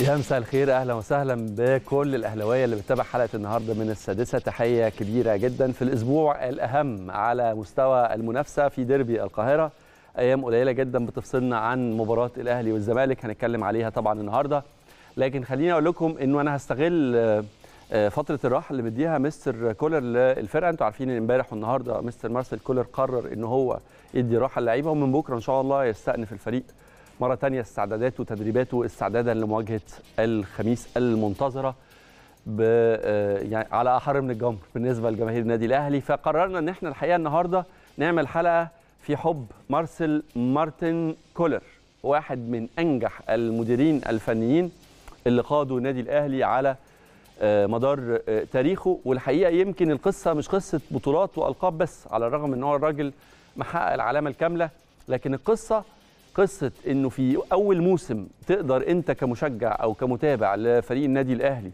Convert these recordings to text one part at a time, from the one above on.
يا مساء الخير اهلا وسهلا بكل الاهلاويه اللي بتتابع حلقه النهارده من السادسه تحيه كبيره جدا في الاسبوع الاهم على مستوى المنافسه في ديربي القاهره ايام قليله جدا بتفصلنا عن مباراه الاهلي والزمالك هنتكلم عليها طبعا النهارده لكن خليني اقول لكم انه انا هستغل آه، فتره الراحه اللي مديها مستر كولر للفرقه انتوا عارفين ان امبارح والنهارده مستر مارسيل كولر قرر ان هو يدي راحه للعيبه ومن بكره ان شاء الله يستأنف الفريق مرة تانية استعداداته وتدريباته استعدادا لمواجهة الخميس المنتظرة ب آه، يعني على أحر من الجمر بالنسبة لجماهير النادي الأهلي فقررنا إن احنا الحقيقة النهاردة نعمل حلقة في حب مارسيل مارتن كولر واحد من أنجح المديرين الفنيين اللي قادوا النادي الأهلي على آه، مدار آه، تاريخه والحقيقه يمكن القصه مش قصه بطولات والقاب بس على الرغم ان هو الراجل محقق العلامه الكامله لكن القصه قصه انه في اول موسم تقدر انت كمشجع او كمتابع لفريق النادي الاهلي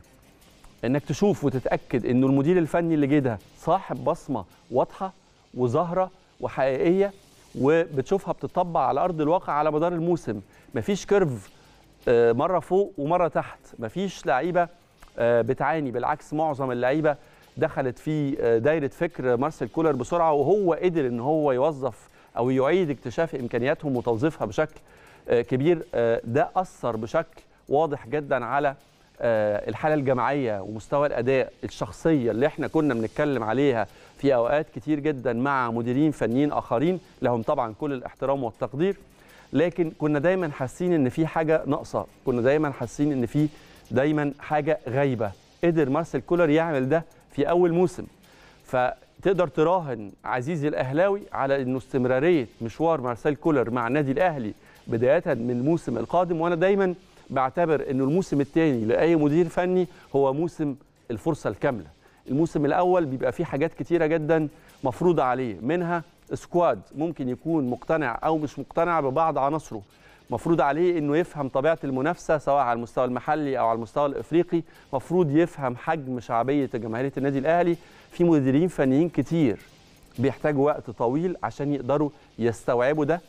انك تشوف وتتاكد انه المدير الفني اللي جه ده صاحب بصمه واضحه وظاهره وحقيقيه وبتشوفها بتطبع على ارض الواقع على مدار الموسم مفيش كيرف آه، مره فوق ومره تحت مفيش لعيبه آه، بتعاني بالعكس معظم اللعيبه دخلت في آه، دايره فكر مارسيل كولر بسرعه وهو قدر ان هو يوظف او يعيد اكتشاف امكانياتهم وتوظيفها بشكل آه، كبير آه، ده اثر بشكل واضح جدا على آه، الحاله الجماعيه ومستوى الاداء الشخصيه اللي احنا كنا بنتكلم عليها في اوقات كتير جدا مع مديرين فنيين اخرين لهم طبعا كل الاحترام والتقدير لكن كنا دايما حاسين ان في حاجه ناقصه كنا دايما حاسين ان في دايما حاجه غايبه قدر مارسيل كولر يعمل ده في اول موسم ف تقدر تراهن عزيزي الاهلاوي على انه استمراريه مشوار مارسيل كولر مع النادي الاهلي بدايه من الموسم القادم وانا دايما بعتبر انه الموسم الثاني لاي مدير فني هو موسم الفرصه الكامله الموسم الاول بيبقى فيه حاجات كتيره جدا مفروضه عليه منها سكواد ممكن يكون مقتنع او مش مقتنع ببعض عناصره مفروض عليه انه يفهم طبيعه المنافسه سواء على المستوى المحلي او على المستوى الافريقي مفروض يفهم حجم شعبيه جماهيريه النادي الاهلي في مديرين فنيين كتير بيحتاجوا وقت طويل عشان يقدروا يستوعبوا ده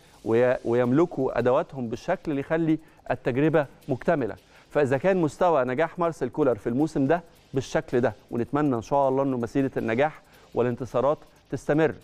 ويملكوا ادواتهم بالشكل اللي يخلي التجربه مكتمله فاذا كان مستوى نجاح مارسيل كولر في الموسم ده بالشكل ده ونتمنى ان شاء الله انه مسيره النجاح والانتصارات تستمر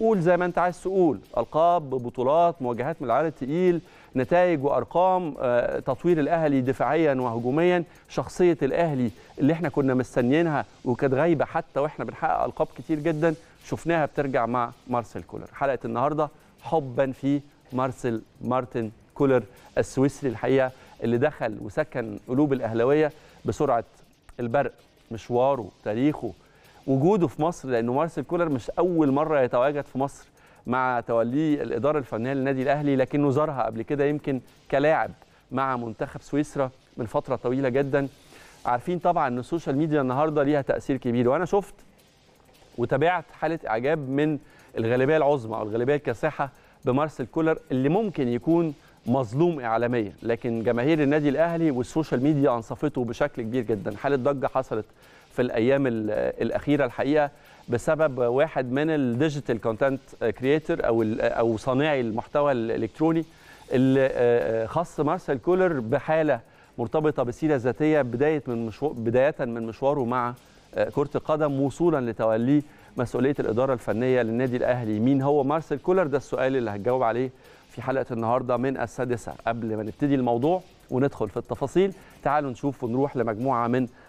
قول زي ما انت عايز تقول القاب بطولات مواجهات من العيار التقيل نتائج وارقام آه، تطوير الاهلي دفاعيا وهجوميا شخصيه الاهلي اللي احنا كنا مستنيينها وكانت غايبه حتى واحنا بنحقق القاب كتير جدا شفناها بترجع مع مارسيل كولر حلقه النهارده حبا في مارسيل مارتن كولر السويسري الحقيقه اللي دخل وسكن قلوب الاهلاويه بسرعه البرق مشواره تاريخه وجوده في مصر لانه مارسيل كولر مش اول مره يتواجد في مصر مع توليه الاداره الفنيه للنادي الاهلي لكنه زارها قبل كده يمكن كلاعب مع منتخب سويسرا من فتره طويله جدا عارفين طبعا ان السوشيال ميديا النهارده ليها تاثير كبير وانا شفت وتابعت حاله اعجاب من الغالبيه العظمى او الغالبيه الكاسحه بمارسيل كولر اللي ممكن يكون مظلوم اعلاميا لكن جماهير النادي الاهلي والسوشيال ميديا انصفته بشكل كبير جدا حاله ضجه حصلت في الايام الاخيره الحقيقه بسبب واحد من الديجيتال كونتنت كريتور او او صانعي المحتوى الالكتروني اللي آه، آه، خص مارسيل كولر بحاله مرتبطه بسيره ذاتيه بدايه من مشوار بدايه من مشواره مع آه، كره القدم وصولا لتوليه مسؤوليه الاداره الفنيه للنادي الاهلي مين هو مارسيل كولر ده السؤال اللي هتجاوب عليه في حلقه النهارده من السادسه قبل ما نبتدي الموضوع وندخل في التفاصيل تعالوا نشوف ونروح لمجموعه من